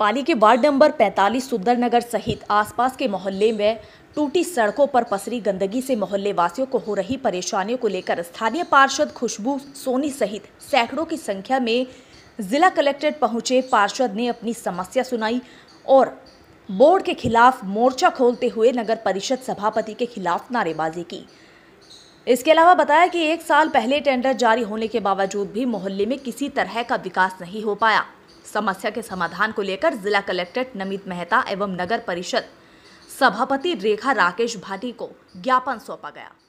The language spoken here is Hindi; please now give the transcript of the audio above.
पाली के वार्ड नंबर 45 नगर सहित आसपास के मोहल्ले में टूटी सड़कों पर पसरी गंदगी से मोहल्ले वासियों को हो रही परेशानियों को लेकर स्थानीय पार्षद खुशबू सोनी सहित सैकड़ों की संख्या में जिला कलेक्ट्रेट पहुंचे पार्षद ने अपनी समस्या सुनाई और बोर्ड के खिलाफ मोर्चा खोलते हुए नगर परिषद सभापति के खिलाफ नारेबाजी की इसके अलावा बताया कि एक साल पहले टेंडर जारी होने के बावजूद भी मोहल्ले में किसी तरह का विकास नहीं हो पाया समस्या के समाधान को लेकर जिला कलेक्टर नमित मेहता एवं नगर परिषद सभापति रेखा राकेश भाटी को ज्ञापन सौंपा गया